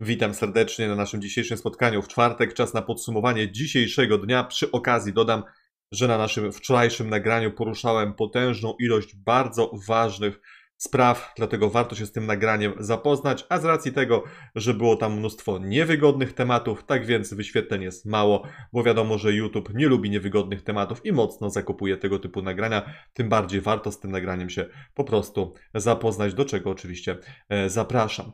Witam serdecznie na naszym dzisiejszym spotkaniu w czwartek. Czas na podsumowanie dzisiejszego dnia. Przy okazji dodam, że na naszym wczorajszym nagraniu poruszałem potężną ilość bardzo ważnych spraw, dlatego warto się z tym nagraniem zapoznać, a z racji tego, że było tam mnóstwo niewygodnych tematów, tak więc wyświetleń jest mało, bo wiadomo, że YouTube nie lubi niewygodnych tematów i mocno zakopuje tego typu nagrania, tym bardziej warto z tym nagraniem się po prostu zapoznać, do czego oczywiście e, zapraszam.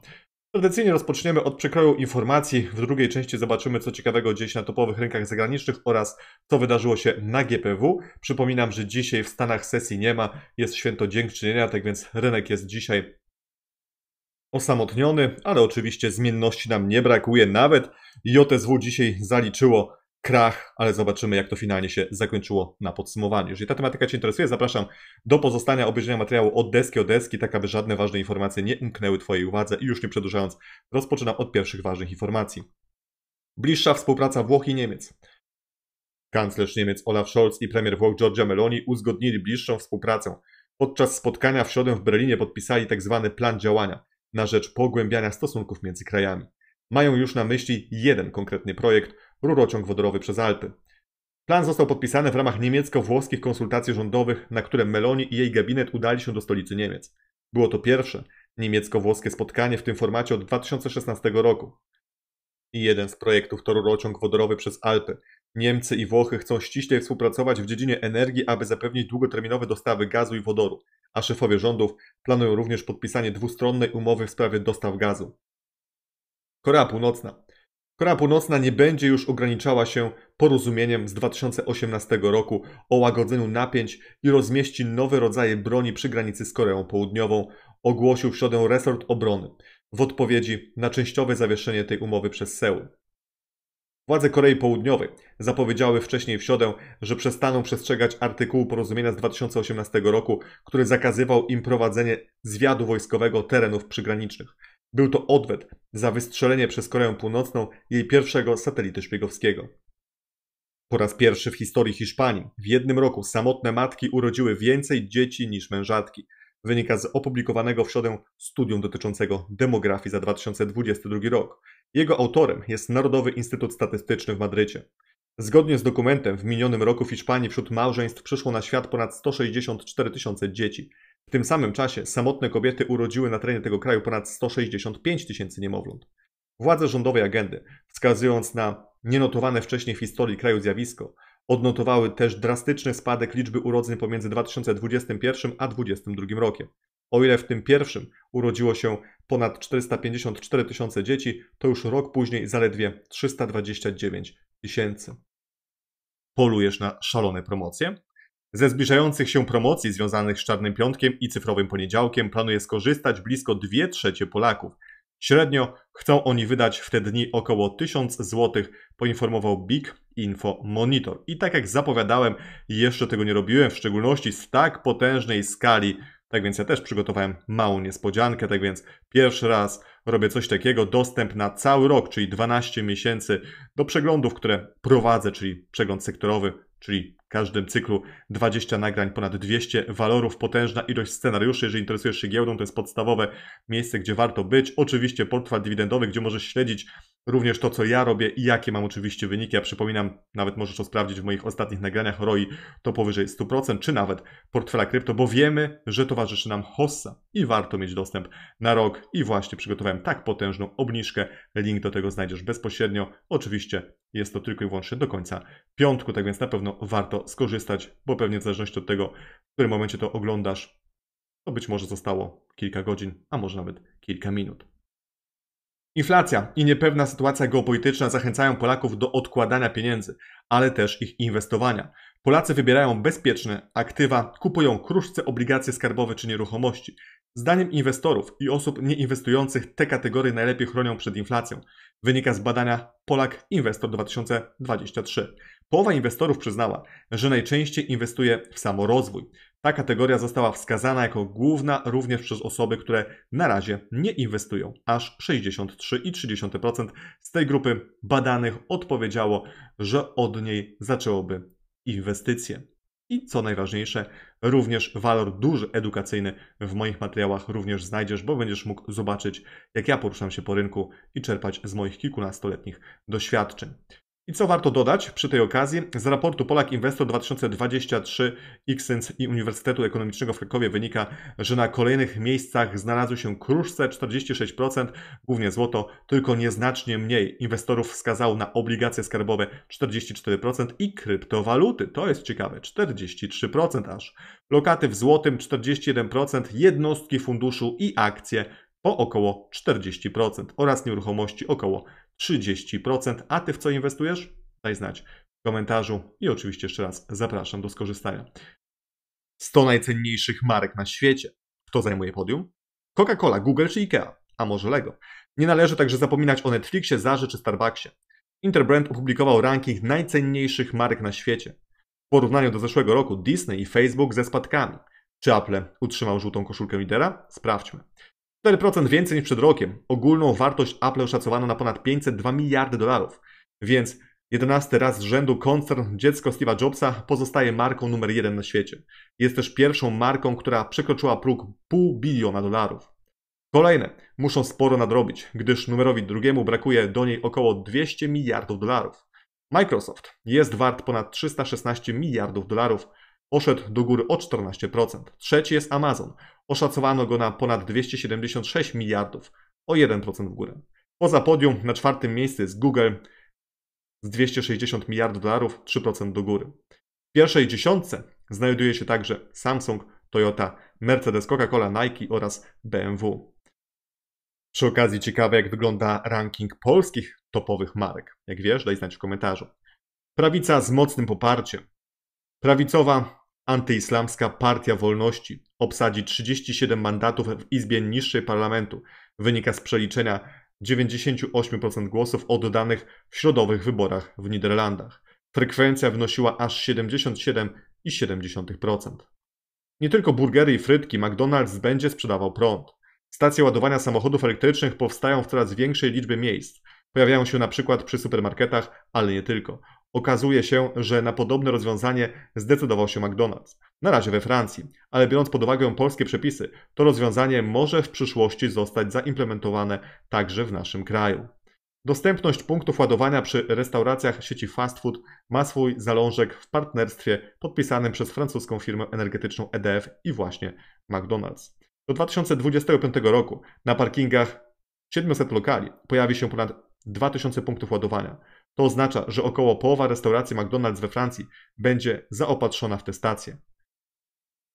Tradycyjnie rozpoczniemy od przekroju informacji. W drugiej części zobaczymy, co ciekawego dzieje się na topowych rynkach zagranicznych oraz co wydarzyło się na GPW. Przypominam, że dzisiaj w Stanach sesji nie ma, jest święto dziękczynienia, tak więc rynek jest dzisiaj osamotniony, ale oczywiście zmienności nam nie brakuje. Nawet JSW dzisiaj zaliczyło krach, ale zobaczymy, jak to finalnie się zakończyło na podsumowaniu. Jeżeli ta tematyka Cię interesuje, zapraszam do pozostania obejrzenia materiału od deski do deski, tak aby żadne ważne informacje nie umknęły Twojej uwadze i już nie przedłużając, rozpoczynam od pierwszych ważnych informacji. Bliższa współpraca Włoch i Niemiec. Kanclerz Niemiec Olaf Scholz i premier Włoch Giorgia Meloni uzgodnili bliższą współpracę. Podczas spotkania w środę w Berlinie podpisali tzw. Tak plan działania na rzecz pogłębiania stosunków między krajami. Mają już na myśli jeden konkretny projekt, rurociąg wodorowy przez Alpy. Plan został podpisany w ramach niemiecko-włoskich konsultacji rządowych, na które Meloni i jej gabinet udali się do stolicy Niemiec. Było to pierwsze niemiecko-włoskie spotkanie w tym formacie od 2016 roku. I jeden z projektów to rurociąg wodorowy przez Alpy. Niemcy i Włochy chcą ściśle współpracować w dziedzinie energii, aby zapewnić długoterminowe dostawy gazu i wodoru, a szefowie rządów planują również podpisanie dwustronnej umowy w sprawie dostaw gazu. Korea Północna. Korea Północna nie będzie już ograniczała się porozumieniem z 2018 roku o łagodzeniu napięć i rozmieści nowe rodzaje broni przy granicy z Koreą Południową, ogłosił w środę resort obrony w odpowiedzi na częściowe zawieszenie tej umowy przez Seul. Władze Korei Południowej zapowiedziały wcześniej w środę, że przestaną przestrzegać artykułu porozumienia z 2018 roku, który zakazywał im prowadzenie zwiadu wojskowego terenów przygranicznych. Był to odwet za wystrzelenie przez Koreę Północną jej pierwszego satelity szpiegowskiego. Po raz pierwszy w historii Hiszpanii w jednym roku samotne matki urodziły więcej dzieci niż mężatki. Wynika z opublikowanego w środę studium dotyczącego demografii za 2022 rok. Jego autorem jest Narodowy Instytut Statystyczny w Madrycie. Zgodnie z dokumentem w minionym roku w Hiszpanii wśród małżeństw przyszło na świat ponad 164 tysiące dzieci. W tym samym czasie samotne kobiety urodziły na terenie tego kraju ponad 165 tysięcy niemowląt. Władze rządowej agendy, wskazując na nienotowane wcześniej w historii kraju zjawisko, odnotowały też drastyczny spadek liczby urodzeń pomiędzy 2021 a 2022 rokiem. O ile w tym pierwszym urodziło się ponad 454 tysiące dzieci, to już rok później zaledwie 329 tysięcy. Polujesz na szalone promocje? Ze zbliżających się promocji związanych z Czarnym Piątkiem i Cyfrowym Poniedziałkiem planuje skorzystać blisko 2 trzecie Polaków. Średnio chcą oni wydać w te dni około 1000 zł, poinformował Big Info Monitor. I tak jak zapowiadałem, jeszcze tego nie robiłem, w szczególności z tak potężnej skali. Tak więc ja też przygotowałem małą niespodziankę, tak więc pierwszy raz robię coś takiego, dostęp na cały rok, czyli 12 miesięcy do przeglądów, które prowadzę, czyli przegląd sektorowy, czyli każdym cyklu 20 nagrań, ponad 200 walorów, potężna ilość scenariuszy. Jeżeli interesujesz się giełdą, to jest podstawowe miejsce, gdzie warto być. Oczywiście portfel dywidendowy, gdzie możesz śledzić również to, co ja robię i jakie mam oczywiście wyniki. Ja przypominam, nawet możesz to sprawdzić w moich ostatnich nagraniach ROI to powyżej 100%, czy nawet portfela krypto, bo wiemy, że towarzyszy nam hossa i warto mieć dostęp na rok i właśnie przygotowałem tak potężną obniżkę. Link do tego znajdziesz bezpośrednio. Oczywiście jest to tylko i wyłącznie do końca piątku, tak więc na pewno warto skorzystać, bo pewnie w zależności od tego, w którym momencie to oglądasz, to być może zostało kilka godzin, a może nawet kilka minut. Inflacja i niepewna sytuacja geopolityczna zachęcają Polaków do odkładania pieniędzy, ale też ich inwestowania. Polacy wybierają bezpieczne aktywa, kupują kruszce, obligacje skarbowe czy nieruchomości. Zdaniem inwestorów i osób nieinwestujących te kategorie najlepiej chronią przed inflacją. Wynika z badania Polak Inwestor 2023. Połowa inwestorów przyznała, że najczęściej inwestuje w samorozwój. Ta kategoria została wskazana jako główna również przez osoby, które na razie nie inwestują. Aż 63,3% z tej grupy badanych odpowiedziało, że od niej zaczęłoby inwestycje. I co najważniejsze, również walor duży edukacyjny w moich materiałach również znajdziesz, bo będziesz mógł zobaczyć, jak ja poruszam się po rynku i czerpać z moich kilkunastoletnich doświadczeń. I co warto dodać przy tej okazji? Z raportu Polak Investor 2023 XSens i Uniwersytetu Ekonomicznego w Krakowie wynika, że na kolejnych miejscach znalazły się kruszce 46%, głównie złoto, tylko nieznacznie mniej. Inwestorów wskazało na obligacje skarbowe 44% i kryptowaluty. To jest ciekawe, 43% aż. Lokaty w złotym 41%, jednostki funduszu i akcje po około 40% oraz nieruchomości około 30%. A Ty w co inwestujesz? Daj znać w komentarzu i oczywiście jeszcze raz zapraszam do skorzystania. 100 najcenniejszych marek na świecie. Kto zajmuje podium? Coca-Cola, Google czy Ikea, a może Lego. Nie należy także zapominać o Netflixie, Zarze czy Starbucksie. Interbrand opublikował ranking najcenniejszych marek na świecie. W porównaniu do zeszłego roku Disney i Facebook ze spadkami. Czy Apple utrzymał żółtą koszulkę lidera? Sprawdźmy. 4% więcej niż przed rokiem. Ogólną wartość Apple oszacowano na ponad 502 miliardy dolarów, więc 11 raz z rzędu koncern dziecko Steve'a Jobsa pozostaje marką numer jeden na świecie. Jest też pierwszą marką, która przekroczyła próg pół biliona dolarów. Kolejne muszą sporo nadrobić, gdyż numerowi drugiemu brakuje do niej około 200 miliardów dolarów. Microsoft jest wart ponad 316 miliardów dolarów, Poszedł do góry o 14%. Trzeci jest Amazon. Oszacowano go na ponad 276 miliardów, o 1% w górę. Poza podium na czwartym miejscu jest Google z 260 miliardów dolarów, 3% do góry. W pierwszej dziesiątce znajduje się także Samsung, Toyota, Mercedes, Coca-Cola, Nike oraz BMW. Przy okazji ciekawe, jak wygląda ranking polskich topowych marek. Jak wiesz, daj znać w komentarzu. Prawica z mocnym poparciem. Prawicowa Antyislamska Partia Wolności obsadzi 37 mandatów w Izbie Niższej Parlamentu, wynika z przeliczenia 98% głosów oddanych w środowych wyborach w Niderlandach. Frekwencja wynosiła aż 77,7%. Nie tylko burgery i frytki McDonald's będzie sprzedawał prąd. Stacje ładowania samochodów elektrycznych powstają w coraz większej liczbie miejsc. Pojawiają się na przykład przy supermarketach, ale nie tylko. Okazuje się, że na podobne rozwiązanie zdecydował się McDonald's. Na razie we Francji, ale biorąc pod uwagę polskie przepisy, to rozwiązanie może w przyszłości zostać zaimplementowane także w naszym kraju. Dostępność punktów ładowania przy restauracjach sieci fast food ma swój zalążek w partnerstwie podpisanym przez francuską firmę energetyczną EDF i właśnie McDonald's. Do 2025 roku na parkingach 700 lokali pojawi się ponad 2000 punktów ładowania. To oznacza, że około połowa restauracji McDonald's we Francji będzie zaopatrzona w te stacje.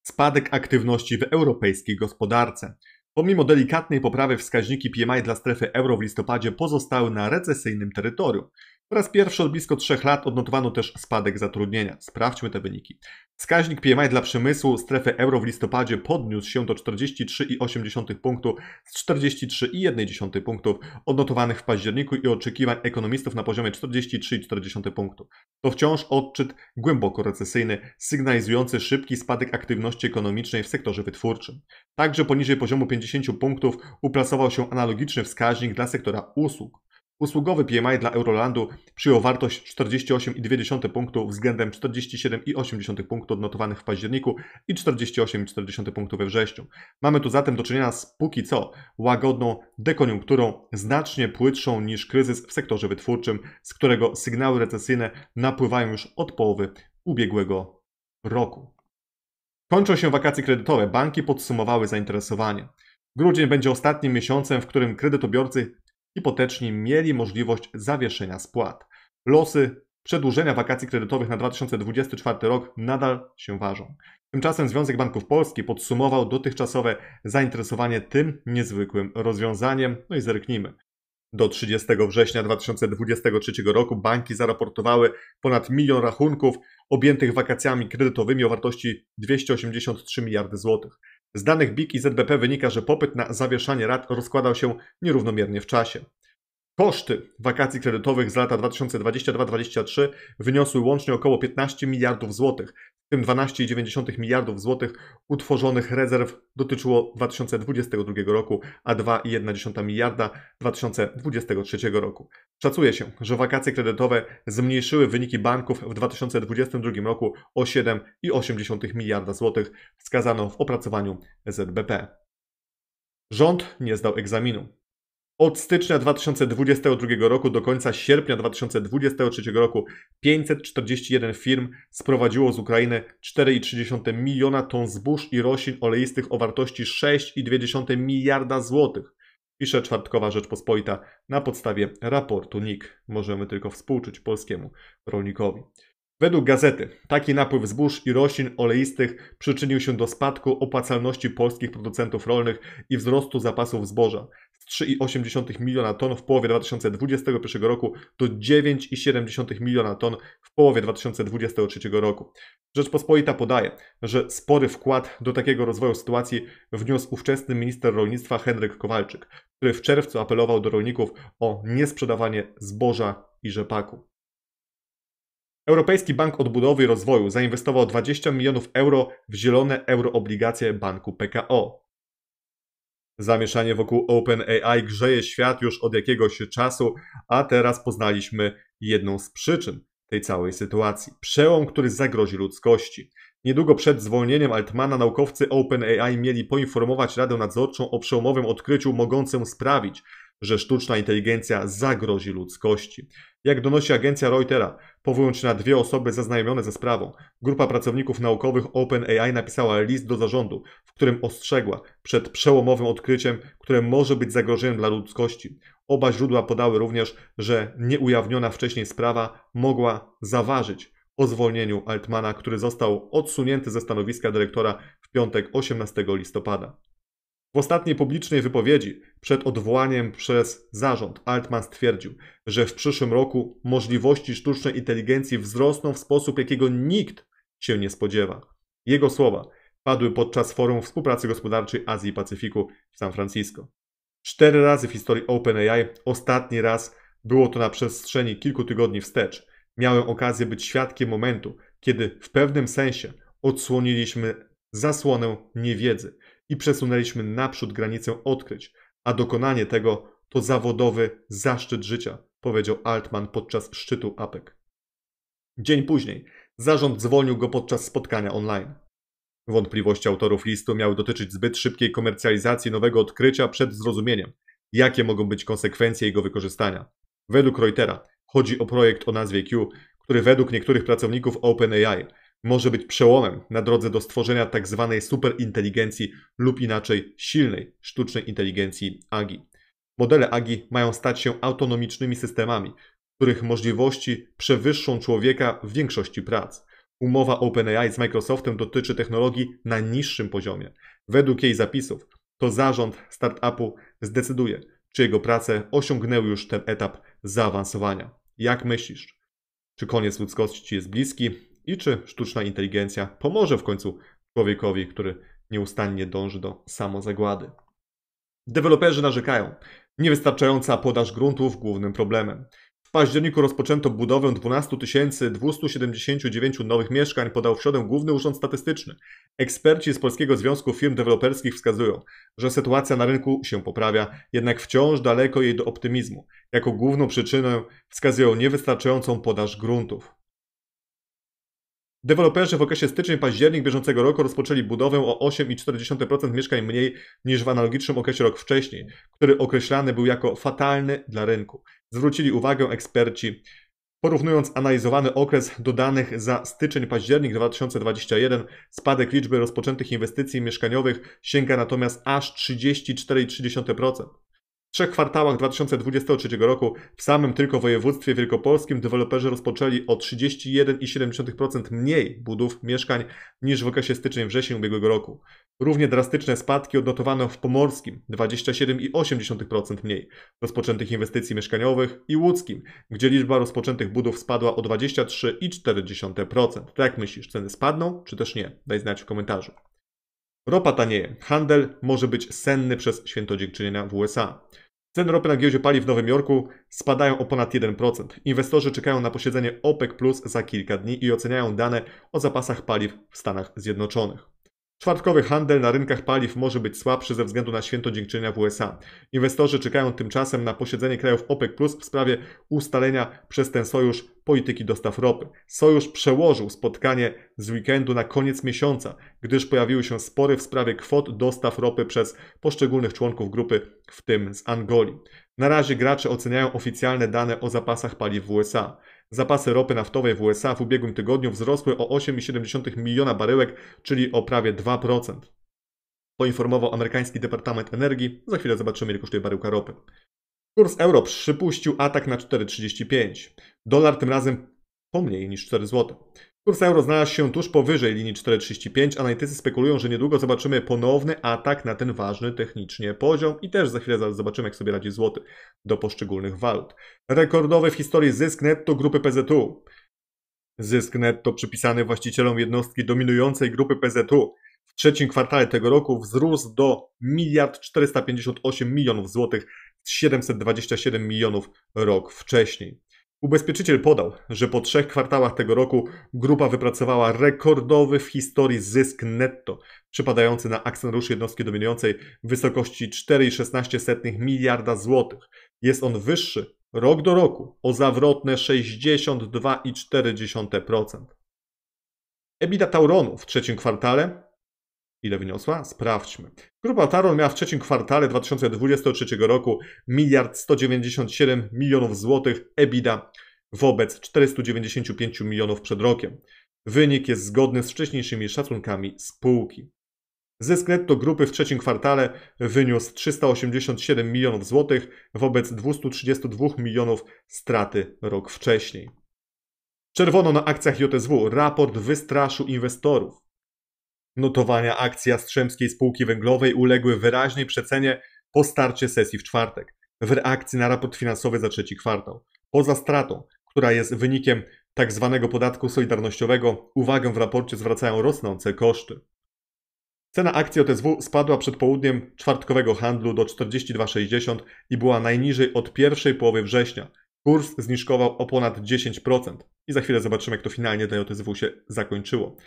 Spadek aktywności w europejskiej gospodarce. Pomimo delikatnej poprawy wskaźniki PMI dla strefy euro w listopadzie pozostały na recesyjnym terytorium. Po raz pierwszy od blisko 3 lat odnotowano też spadek zatrudnienia. Sprawdźmy te wyniki. Wskaźnik PMI dla przemysłu strefy euro w listopadzie podniósł się do 43,8 punktu z 43,1 punktów odnotowanych w październiku i oczekiwań ekonomistów na poziomie 43,4 punktu. To wciąż odczyt głęboko recesyjny, sygnalizujący szybki spadek aktywności ekonomicznej w sektorze wytwórczym. Także poniżej poziomu 50 punktów uplasował się analogiczny wskaźnik dla sektora usług. Usługowy PMI dla Eurolandu przyjął wartość 48,2 punktu względem 47,8 punktu odnotowanych w październiku i 48,4 punktu we wrześniu. Mamy tu zatem do czynienia z póki co łagodną dekoniunkturą, znacznie płytszą niż kryzys w sektorze wytwórczym, z którego sygnały recesyjne napływają już od połowy ubiegłego roku. Kończą się wakacje kredytowe, banki podsumowały zainteresowanie. Grudzień będzie ostatnim miesiącem, w którym kredytobiorcy hipoteczni mieli możliwość zawieszenia spłat. Losy przedłużenia wakacji kredytowych na 2024 rok nadal się ważą. Tymczasem Związek Banków Polski podsumował dotychczasowe zainteresowanie tym niezwykłym rozwiązaniem. No i zerknijmy. Do 30 września 2023 roku banki zaraportowały ponad milion rachunków objętych wakacjami kredytowymi o wartości 283 miliardy złotych. Z danych BIK i ZBP wynika, że popyt na zawieszanie rat rozkładał się nierównomiernie w czasie. Koszty wakacji kredytowych z lata 2022-2023 wyniosły łącznie około 15 miliardów złotych, w tym 12,9 miliardów złotych utworzonych rezerw dotyczyło 2022 roku, a 2,1 miliarda 2023 roku. Szacuje się, że wakacje kredytowe zmniejszyły wyniki banków w 2022 roku o 7,8 miliarda złotych, wskazano w opracowaniu ZBP. Rząd nie zdał egzaminu. Od stycznia 2022 roku do końca sierpnia 2023 roku 541 firm sprowadziło z Ukrainy 4,3 miliona ton zbóż i roślin oleistych o wartości 6,2 miliarda złotych. Pisze Czwartkowa Rzeczpospolita na podstawie raportu NIK. Możemy tylko współczuć polskiemu rolnikowi. Według gazety taki napływ zbóż i roślin oleistych przyczynił się do spadku opłacalności polskich producentów rolnych i wzrostu zapasów zboża z 3,8 miliona ton w połowie 2021 roku do 9,7 miliona ton w połowie 2023 roku. Rzeczpospolita podaje, że spory wkład do takiego rozwoju sytuacji wniósł ówczesny minister rolnictwa Henryk Kowalczyk, który w czerwcu apelował do rolników o niesprzedawanie zboża i rzepaku. Europejski Bank Odbudowy i Rozwoju zainwestował 20 milionów euro w zielone euroobligacje banku PKO. Zamieszanie wokół OpenAI grzeje świat już od jakiegoś czasu, a teraz poznaliśmy jedną z przyczyn tej całej sytuacji. Przełom, który zagrozi ludzkości. Niedługo przed zwolnieniem Altmana naukowcy OpenAI mieli poinformować Radę Nadzorczą o przełomowym odkryciu mogącym sprawić, że sztuczna inteligencja zagrozi ludzkości. Jak donosi agencja Reutera, powołując się na dwie osoby zaznajomione ze sprawą, grupa pracowników naukowych OpenAI napisała list do zarządu, w którym ostrzegła przed przełomowym odkryciem, które może być zagrożeniem dla ludzkości. Oba źródła podały również, że nieujawniona wcześniej sprawa mogła zaważyć o zwolnieniu Altmana, który został odsunięty ze stanowiska dyrektora w piątek 18 listopada. W ostatniej publicznej wypowiedzi przed odwołaniem przez zarząd Altman stwierdził, że w przyszłym roku możliwości sztucznej inteligencji wzrosną w sposób, jakiego nikt się nie spodziewa. Jego słowa padły podczas forum współpracy gospodarczej Azji i Pacyfiku w San Francisco. Cztery razy w historii OpenAI, ostatni raz było to na przestrzeni kilku tygodni wstecz. Miałem okazję być świadkiem momentu, kiedy w pewnym sensie odsłoniliśmy zasłonę niewiedzy i przesunęliśmy naprzód granicę odkryć, a dokonanie tego to zawodowy zaszczyt życia, powiedział Altman podczas szczytu APEC. Dzień później zarząd zwolnił go podczas spotkania online. Wątpliwości autorów listu miały dotyczyć zbyt szybkiej komercjalizacji nowego odkrycia przed zrozumieniem, jakie mogą być konsekwencje jego wykorzystania. Według Reutera chodzi o projekt o nazwie Q, który według niektórych pracowników OpenAI może być przełomem na drodze do stworzenia tzw. Tak superinteligencji lub inaczej silnej sztucznej inteligencji AGI. Modele AGI mają stać się autonomicznymi systemami, których możliwości przewyższą człowieka w większości prac. Umowa OpenAI z Microsoftem dotyczy technologii na niższym poziomie. Według jej zapisów to zarząd startupu zdecyduje, czy jego prace osiągnęły już ten etap zaawansowania. Jak myślisz? Czy koniec ludzkości jest bliski? i czy sztuczna inteligencja pomoże w końcu człowiekowi, który nieustannie dąży do samozagłady. Deweloperzy narzekają. Niewystarczająca podaż gruntów głównym problemem. W październiku rozpoczęto budowę 12 279 nowych mieszkań, podał w środę Główny Urząd Statystyczny. Eksperci z Polskiego Związku Firm Deweloperskich wskazują, że sytuacja na rynku się poprawia, jednak wciąż daleko jej do optymizmu. Jako główną przyczynę wskazują niewystarczającą podaż gruntów. Deweloperzy w okresie styczeń-październik bieżącego roku rozpoczęli budowę o 8,4% mieszkań mniej niż w analogicznym okresie rok wcześniej, który określany był jako fatalny dla rynku. Zwrócili uwagę eksperci Porównując analizowany okres do danych za styczeń-październik 2021, spadek liczby rozpoczętych inwestycji mieszkaniowych sięga natomiast aż 34,3%. W trzech kwartałach 2023 roku w samym tylko województwie wielkopolskim deweloperzy rozpoczęli o 31,7% mniej budów mieszkań niż w okresie styczeń-wrzesień ubiegłego roku. Równie drastyczne spadki odnotowano w Pomorskim 27,8% mniej rozpoczętych inwestycji mieszkaniowych i Łódzkim, gdzie liczba rozpoczętych budów spadła o 23,4%. Tak jak myślisz, ceny spadną czy też nie? Daj znać w komentarzu. Ropa tanieje. Handel może być senny przez święto dziękczynienia w USA. Ceny ropy na giełdzie paliw w Nowym Jorku spadają o ponad 1%. Inwestorzy czekają na posiedzenie OPEC Plus za kilka dni i oceniają dane o zapasach paliw w Stanach Zjednoczonych. Czwartkowy handel na rynkach paliw może być słabszy ze względu na święto dziękczynienia w USA. Inwestorzy czekają tymczasem na posiedzenie krajów OPEC Plus w sprawie ustalenia przez ten sojusz polityki dostaw ropy. Sojusz przełożył spotkanie z weekendu na koniec miesiąca, gdyż pojawiły się spory w sprawie kwot dostaw ropy przez poszczególnych członków grupy, w tym z Angolii. Na razie gracze oceniają oficjalne dane o zapasach paliw w USA. Zapasy ropy naftowej w USA w ubiegłym tygodniu wzrosły o 8,7 miliona baryłek, czyli o prawie 2%. Poinformował amerykański Departament Energii. Za chwilę zobaczymy, ile kosztuje baryłka ropy. Kurs euro przypuścił atak na 4,35. Dolar tym razem po mniej niż 4 zł. Kurs euro znalazł się tuż powyżej linii 4,35. Analitycy spekulują, że niedługo zobaczymy ponowny atak na ten ważny technicznie poziom i też za chwilę zobaczymy, jak sobie radzi złoty do poszczególnych walut. Rekordowy w historii zysk netto grupy PZU. Zysk netto przypisany właścicielom jednostki dominującej grupy PZU w trzecim kwartale tego roku wzrósł do 1 zł milionów złotych z 727 milionów rok wcześniej. Ubezpieczyciel podał, że po trzech kwartałach tego roku grupa wypracowała rekordowy w historii zysk netto, przypadający na akcjonariuszy jednostki dominującej w wysokości 4,16 miliarda złotych. Jest on wyższy rok do roku o zawrotne 62,4%. EBITDA Tauronu w trzecim kwartale ile wyniosła? Sprawdźmy. Grupa Taron miała w trzecim kwartale 2023 roku miliard 197 milionów złotych EBITDA wobec 495 milionów przed rokiem. Wynik jest zgodny z wcześniejszymi szacunkami spółki. Zysk netto grupy w trzecim kwartale wyniósł 387 milionów złotych wobec 232 milionów straty rok wcześniej. Czerwono na akcjach JSW. Raport wystraszył inwestorów notowania akcji Jastrzębskiej Spółki Węglowej uległy wyraźnej przecenie po starcie sesji w czwartek, w reakcji na raport finansowy za trzeci kwartał. Poza stratą, która jest wynikiem tzw. Tak podatku solidarnościowego, uwagę w raporcie zwracają rosnące koszty. Cena akcji OTSW spadła przed południem czwartkowego handlu do 42,60 i była najniżej od pierwszej połowy września. Kurs zniżkował o ponad 10% i za chwilę zobaczymy, jak to finalnie dla OTSW się zakończyło.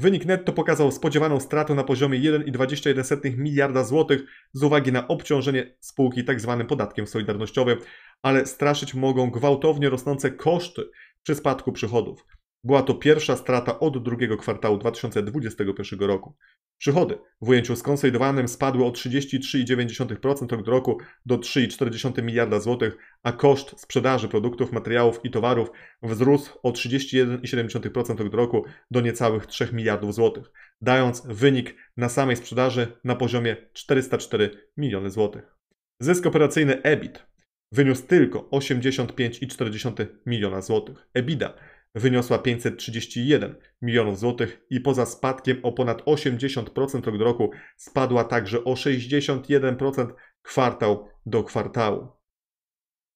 Wynik netto pokazał spodziewaną stratę na poziomie 1,21 miliarda złotych z uwagi na obciążenie spółki tzw. Tak podatkiem solidarnościowym, ale straszyć mogą gwałtownie rosnące koszty przy spadku przychodów. Była to pierwsza strata od drugiego kwartału 2021 roku. Przychody w ujęciu skonsolidowanym spadły o 33,9% rok do roku do 3,4 miliarda złotych, a koszt sprzedaży produktów, materiałów i towarów wzrósł o 31,7% rok do roku do niecałych 3 miliardów złotych, dając wynik na samej sprzedaży na poziomie 404 miliony złotych. Zysk operacyjny EBIT wyniósł tylko 85,4 miliona złotych. EBITDA wyniosła 531 milionów złotych i poza spadkiem o ponad 80% rok do roku spadła także o 61% kwartał do kwartału.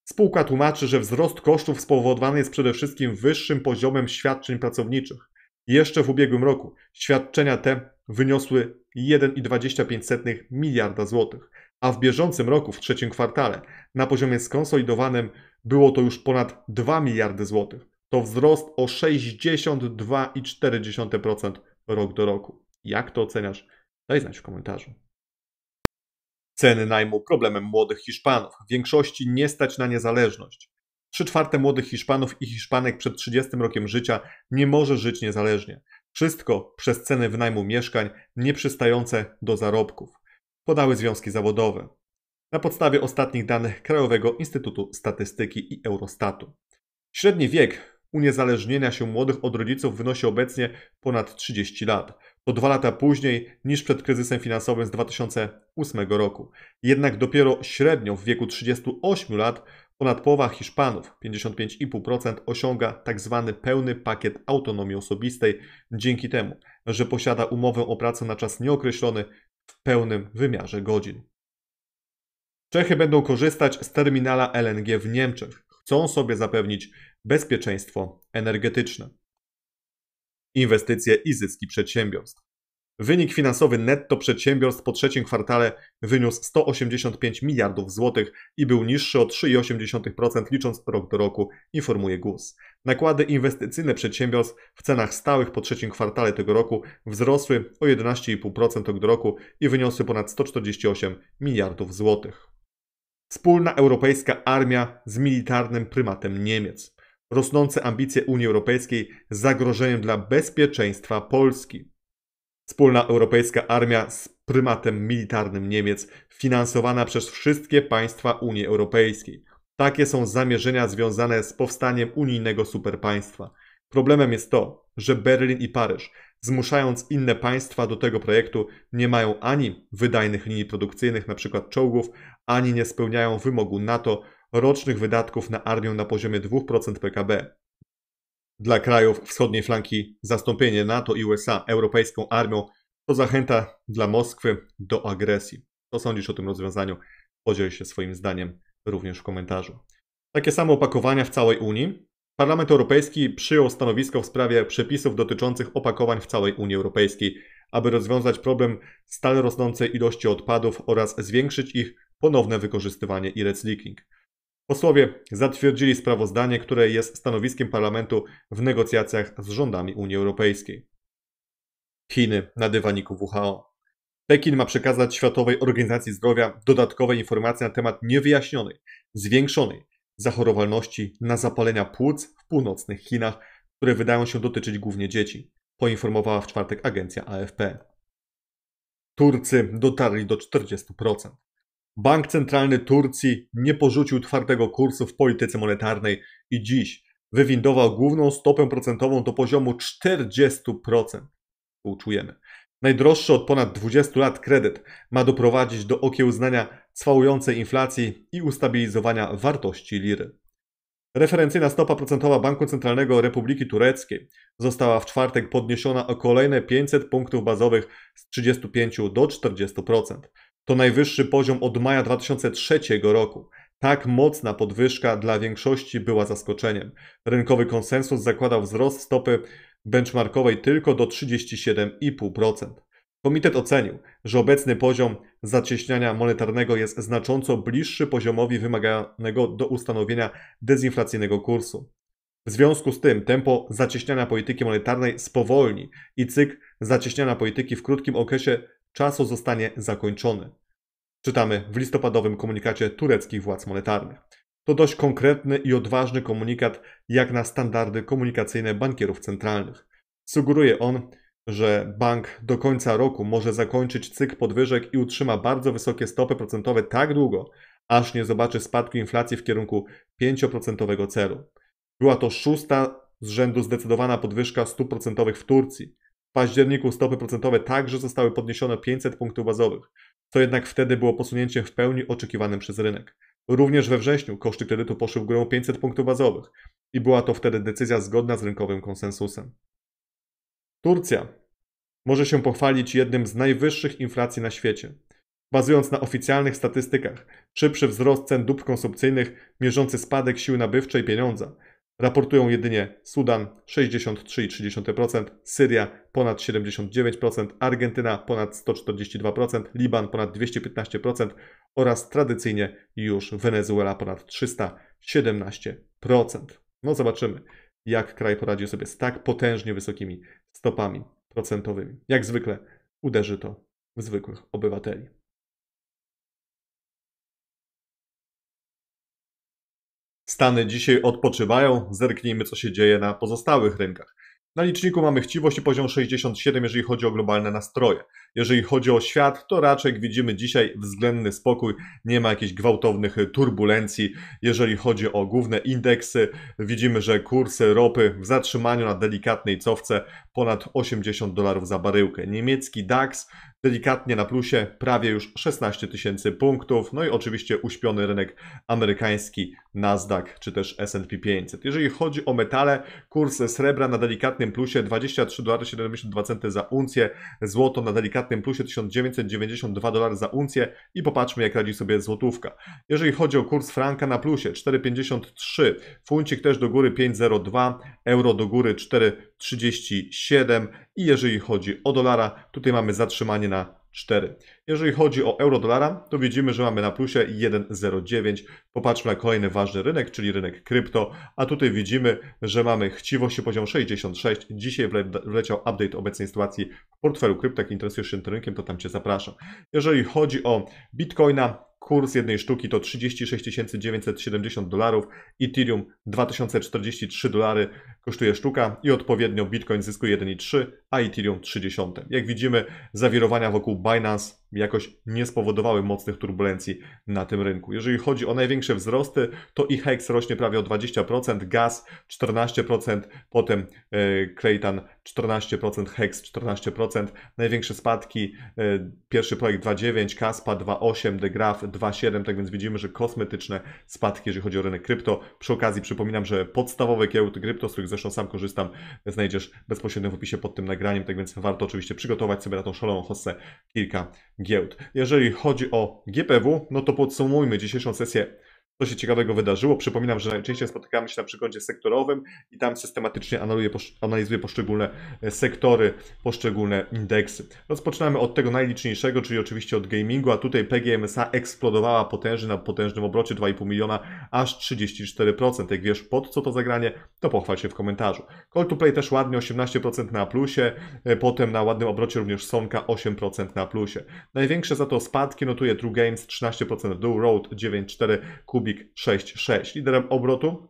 Spółka tłumaczy, że wzrost kosztów spowodowany jest przede wszystkim wyższym poziomem świadczeń pracowniczych. Jeszcze w ubiegłym roku świadczenia te wyniosły 1,25 miliarda złotych, a w bieżącym roku, w trzecim kwartale, na poziomie skonsolidowanym było to już ponad 2 miliardy złotych to wzrost o 62,4% rok do roku. Jak to oceniasz? Daj znać w komentarzu. Ceny najmu problemem młodych Hiszpanów. W większości nie stać na niezależność. 3 czwarte młodych Hiszpanów i Hiszpanek przed 30 rokiem życia nie może żyć niezależnie. Wszystko przez ceny wynajmu mieszkań nieprzystające do zarobków. Podały związki zawodowe. Na podstawie ostatnich danych Krajowego Instytutu Statystyki i Eurostatu. Średni wiek uniezależnienia się młodych od rodziców wynosi obecnie ponad 30 lat. To dwa lata później niż przed kryzysem finansowym z 2008 roku. Jednak dopiero średnio w wieku 38 lat ponad połowa Hiszpanów, 55,5%, osiąga tzw. Tak pełny pakiet autonomii osobistej dzięki temu, że posiada umowę o pracę na czas nieokreślony w pełnym wymiarze godzin. Czechy będą korzystać z terminala LNG w Niemczech. Chcą sobie zapewnić bezpieczeństwo energetyczne, inwestycje i zyski przedsiębiorstw. Wynik finansowy netto przedsiębiorstw po trzecim kwartale wyniósł 185 miliardów złotych i był niższy o 3,8% licząc rok do roku, informuje GUS. Nakłady inwestycyjne przedsiębiorstw w cenach stałych po trzecim kwartale tego roku wzrosły o 11,5% rok do roku i wyniosły ponad 148 miliardów złotych. Wspólna europejska armia z militarnym prymatem Niemiec rosnące ambicje Unii Europejskiej zagrożeniem dla bezpieczeństwa Polski. Wspólna europejska armia z prymatem militarnym Niemiec, finansowana przez wszystkie państwa Unii Europejskiej. Takie są zamierzenia związane z powstaniem unijnego superpaństwa. Problemem jest to, że Berlin i Paryż, zmuszając inne państwa do tego projektu, nie mają ani wydajnych linii produkcyjnych, np. czołgów, ani nie spełniają wymogu NATO rocznych wydatków na armię na poziomie 2% PKB. Dla krajów wschodniej flanki zastąpienie NATO i USA europejską armią to zachęta dla Moskwy do agresji. Co sądzisz o tym rozwiązaniu? Podziel się swoim zdaniem również w komentarzu. Takie same opakowania w całej Unii. Parlament Europejski przyjął stanowisko w sprawie przepisów dotyczących opakowań w całej Unii Europejskiej, aby rozwiązać problem stale rosnącej ilości odpadów oraz zwiększyć ich ponowne wykorzystywanie i recykling. Posłowie zatwierdzili sprawozdanie, które jest stanowiskiem parlamentu w negocjacjach z rządami Unii Europejskiej. Chiny na dywaniku WHO. Pekin ma przekazać Światowej Organizacji Zdrowia dodatkowe informacje na temat niewyjaśnionej, zwiększonej zachorowalności na zapalenia płuc w północnych Chinach, które wydają się dotyczyć głównie dzieci, poinformowała w czwartek agencja AFP. Turcy dotarli do 40%. Bank Centralny Turcji nie porzucił twardego kursu w polityce monetarnej i dziś wywindował główną stopę procentową do poziomu 40%. Uczujemy. Najdroższy od ponad 20 lat kredyt ma doprowadzić do okiełznania cwałującej inflacji i ustabilizowania wartości liry. Referencyjna stopa procentowa Banku Centralnego Republiki Tureckiej została w czwartek podniesiona o kolejne 500 punktów bazowych z 35 do 40%. To najwyższy poziom od maja 2003 roku. Tak mocna podwyżka dla większości była zaskoczeniem. Rynkowy konsensus zakładał wzrost stopy benchmarkowej tylko do 37,5%. Komitet ocenił, że obecny poziom zacieśniania monetarnego jest znacząco bliższy poziomowi wymaganego do ustanowienia dezinflacyjnego kursu. W związku z tym tempo zacieśniania polityki monetarnej spowolni i cykl zacieśniania polityki w krótkim okresie czasu zostanie zakończony. Czytamy w listopadowym komunikacie tureckich władz monetarnych. To dość konkretny i odważny komunikat, jak na standardy komunikacyjne bankierów centralnych. Sugeruje on, że bank do końca roku może zakończyć cykl podwyżek i utrzyma bardzo wysokie stopy procentowe tak długo, aż nie zobaczy spadku inflacji w kierunku 5% celu. Była to szósta z rzędu zdecydowana podwyżka stóp procentowych w Turcji październiku stopy procentowe także zostały podniesione 500 punktów bazowych, co jednak wtedy było posunięciem w pełni oczekiwanym przez rynek. Również we wrześniu koszty kredytu poszły w górę 500 punktów bazowych i była to wtedy decyzja zgodna z rynkowym konsensusem. Turcja może się pochwalić jednym z najwyższych inflacji na świecie. Bazując na oficjalnych statystykach, szybszy wzrost cen dóbr konsumpcyjnych, mierzący spadek siły nabywczej pieniądza, Raportują jedynie Sudan 63,3%, Syria ponad 79%, Argentyna ponad 142%, Liban ponad 215% oraz tradycyjnie już Wenezuela ponad 317%. No zobaczymy, jak kraj poradzi sobie z tak potężnie wysokimi stopami procentowymi. Jak zwykle uderzy to w zwykłych obywateli. Stany dzisiaj odpoczywają. Zerknijmy, co się dzieje na pozostałych rynkach. Na liczniku mamy chciwość i poziom 67, jeżeli chodzi o globalne nastroje. Jeżeli chodzi o świat, to raczej widzimy dzisiaj względny spokój, nie ma jakichś gwałtownych y, turbulencji. Jeżeli chodzi o główne indeksy, widzimy, że kursy ropy w zatrzymaniu na delikatnej cofce ponad 80 dolarów za baryłkę. Niemiecki DAX delikatnie na plusie, prawie już 16 tysięcy punktów. No i oczywiście uśpiony rynek amerykański Nasdaq czy też S&P 500. Jeżeli chodzi o metale, kurs srebra na delikatnym plusie 23,72 centy za uncję, złoto na delikatnym tym plusie 1992 dolar za uncję i popatrzmy jak radzi sobie złotówka. Jeżeli chodzi o kurs franka na plusie 4,53, funcik też do góry 5,02, euro do góry 4,37 i jeżeli chodzi o dolara, tutaj mamy zatrzymanie na jeżeli chodzi o euro-dolara, to widzimy, że mamy na plusie 1,09. Popatrzmy na kolejny ważny rynek, czyli rynek krypto, a tutaj widzimy, że mamy chciwość poziom 66. Dzisiaj wleciał update obecnej sytuacji w portfelu krypto. Jak interesujesz się tym rynkiem, to tam Cię zapraszam. Jeżeli chodzi o Bitcoina, Kurs jednej sztuki to 36 970 dolarów, Ethereum 2043 dolary kosztuje sztuka i odpowiednio Bitcoin zyskuje 1,3, a Ethereum 30. Jak widzimy, zawirowania wokół Binance jakoś nie spowodowały mocnych turbulencji na tym rynku. Jeżeli chodzi o największe wzrosty, to i HEX rośnie prawie o 20%, GAS 14%, potem y, 14%, HEX 14%, największe spadki, e, pierwszy projekt 2,9, Caspa 2,8, The Graph 2,7, tak więc widzimy, że kosmetyczne spadki, jeżeli chodzi o rynek krypto. Przy okazji przypominam, że podstawowe kiełty krypto, z których zresztą sam korzystam, znajdziesz bezpośrednio w opisie pod tym nagraniem, tak więc warto oczywiście przygotować sobie na tą szaloną hossę kilka giełd. Jeżeli chodzi o GPW, no to podsumujmy dzisiejszą sesję co się ciekawego wydarzyło. Przypominam, że najczęściej spotykamy się na przygodzie sektorowym i tam systematycznie analizuję poszczególne e, sektory, poszczególne indeksy. Rozpoczynamy od tego najliczniejszego, czyli oczywiście od gamingu, a tutaj PGMSA eksplodowała potężnie na potężnym obrocie 2,5 miliona, aż 34%. Jak wiesz pod co to zagranie, to pochwal się w komentarzu. Call to Play też ładnie 18% na plusie, e, potem na ładnym obrocie również Sonka 8% na plusie. Największe za to spadki notuje True Games 13% w dół, Road 9,4%, Kub Rubik 6,6. Liderem obrotu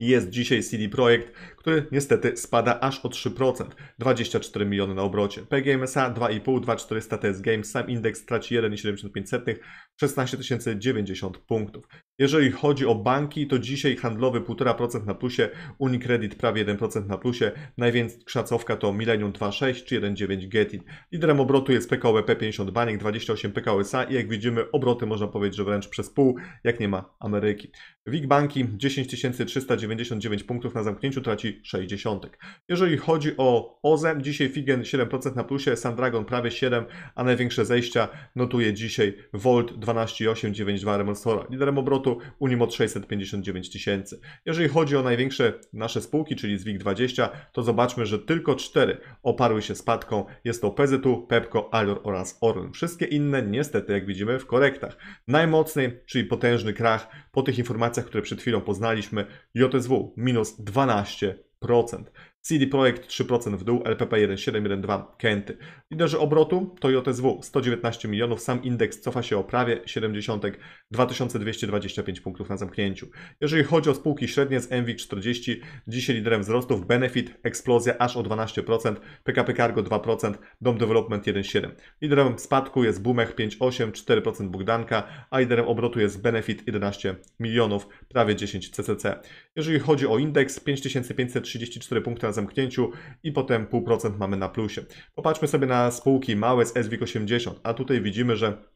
jest dzisiaj CD Projekt, który niestety spada aż o 3%, 24 miliony na obrocie. PGMSA 2,5, 2,400 TS Games, sam indeks traci 1,75, 16 090 punktów. Jeżeli chodzi o banki, to dzisiaj handlowy 1,5% na plusie, Unicredit prawie 1% na plusie, największa cofka to Millennium 2,6 czy 1,9 Getit. Liderem obrotu jest PKO P50 Banik, 28 PKO SA i jak widzimy obroty można powiedzieć, że wręcz przez pół, jak nie ma Ameryki. WIG banki 10 390 99 punktów na zamknięciu, traci 60. Jeżeli chodzi o OZE, dzisiaj Figen 7% na plusie, Sandragon prawie 7%, a największe zejścia notuje dzisiaj Volt 12,892 Remonstora. Liderem obrotu Unimod 659 tysięcy. Jeżeli chodzi o największe nasze spółki, czyli ZWIG20, to zobaczmy, że tylko 4 oparły się spadką. Jest to PZU, Pepco, Alor oraz Orlen. Wszystkie inne niestety, jak widzimy, w korektach. Najmocniej, czyli potężny krach, po tych informacjach, które przed chwilą poznaliśmy, JSW KPSW minus 12%. CD Projekt 3% w dół, LPP 1712 Kenty. Liderzy obrotu to JSW 119 milionów, sam indeks cofa się o prawie 70, 2225 punktów na zamknięciu. Jeżeli chodzi o spółki średnie z MWIG40, dzisiaj liderem wzrostów Benefit, eksplozja aż o 12%, PKP Cargo 2%, Dom Development 1,7%. Liderem spadku jest Bumech 5,8%, 4% Bogdanka, a liderem obrotu jest Benefit 11 milionów, prawie 10 CCC. Jeżeli chodzi o indeks 5534 punkty na zamknięciu i potem 0,5% mamy na plusie. Popatrzmy sobie na spółki małe z SWIG80, a tutaj widzimy, że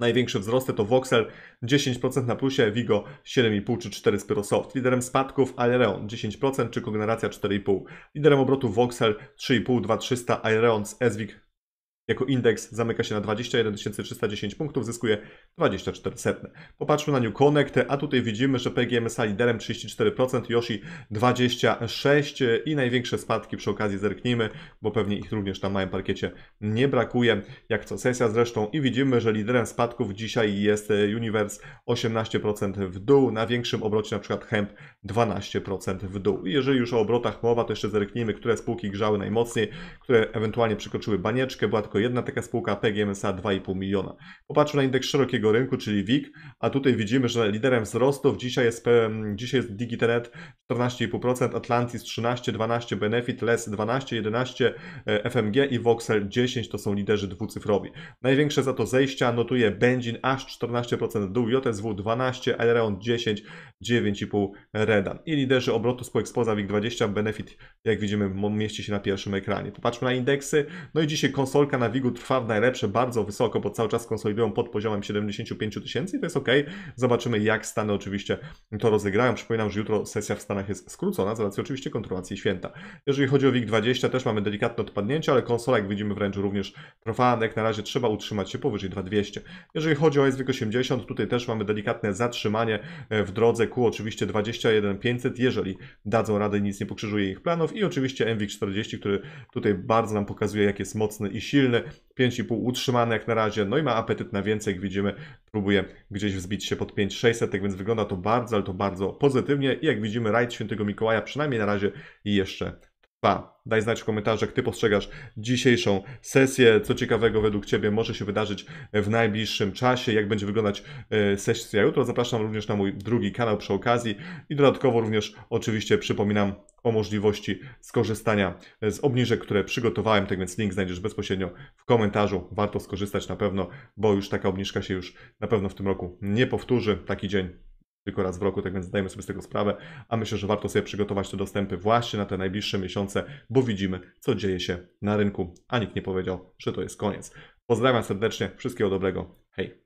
Największe wzrosty to Voxel 10% na plusie, Vigo 7,5 czy 4 Spyrosoft. Liderem spadków Aireon 10% czy Kogeneracja 4,5. Liderem obrotu Voxel 3,5, 2300, Aireon z Eswik jako indeks zamyka się na 21 310 punktów, zyskuje 24 setne. Popatrzmy na New Connect, a tutaj widzimy, że PGMSA liderem 34%, Yoshi 26% i największe spadki przy okazji zerknijmy, bo pewnie ich również na małym parkiecie nie brakuje, jak co sesja zresztą. I widzimy, że liderem spadków dzisiaj jest e, Universe 18% w dół, na większym obrocie na przykład Hemp 12% w dół. I jeżeli już o obrotach mowa, to jeszcze zerknijmy, które spółki grzały najmocniej, które ewentualnie przekroczyły banieczkę, była tylko jedna taka spółka, PGMSA 2,5 miliona. Popatrzmy na indeks szerokiego rynku, czyli WIG, a tutaj widzimy, że liderem wzrostów mm, dzisiaj jest, dzisiaj jest Digitenet 14,5%, Atlantis 13, 12, Benefit, LES 12, 11, FMG i Voxel 10 to są liderzy dwucyfrowi. Największe za to zejścia notuje Benzin aż 14% w dół, JSW 12, Elreon 10, 9,5 Redan. I liderzy obrotu spółek spoza WIG 20, Benefit jak widzimy mieści się na pierwszym ekranie. Popatrzmy na indeksy, no i dzisiaj konsolka na WIG-u trwa w najlepsze bardzo wysoko, bo cały czas konsolidują pod poziomem 75 tysięcy i to jest ok. Zobaczymy, jak Stany oczywiście to rozegrają. Przypominam, że jutro sesja w Stanach jest skrócona, z racji oczywiście kontrolacji święta. Jeżeli chodzi o WIG20, też mamy delikatne odpadnięcie, ale konsola, jak widzimy, wręcz również trwa. Jak na razie trzeba utrzymać się powyżej 2200. Jeżeli chodzi o SWIG80, tutaj też mamy delikatne zatrzymanie e, w drodze ku oczywiście 21500, jeżeli dadzą radę i nic nie pokrzyżuje ich planów. I oczywiście MWIG40, który tutaj bardzo nam pokazuje, jak jest mocny i silny stabilny, 5,5 utrzymany jak na razie, no i ma apetyt na więcej, jak widzimy, próbuje gdzieś wzbić się pod 5,600, tak więc wygląda to bardzo, ale to bardzo pozytywnie i jak widzimy rajd Świętego Mikołaja przynajmniej na razie jeszcze Pa. Daj znać w komentarzach, jak Ty postrzegasz dzisiejszą sesję. Co ciekawego według Ciebie może się wydarzyć e, w najbliższym czasie, jak będzie wyglądać e, sesja jutro. Zapraszam również na mój drugi kanał przy okazji i dodatkowo również oczywiście przypominam o możliwości skorzystania e, z obniżek, które przygotowałem, tak więc link znajdziesz bezpośrednio w komentarzu. Warto skorzystać na pewno, bo już taka obniżka się już na pewno w tym roku nie powtórzy. Taki dzień tylko raz w roku, tak więc zdajemy sobie z tego sprawę, a myślę, że warto sobie przygotować te dostępy właśnie na te najbliższe miesiące, bo widzimy, co dzieje się na rynku, a nikt nie powiedział, że to jest koniec. Pozdrawiam serdecznie, wszystkiego dobrego, hej!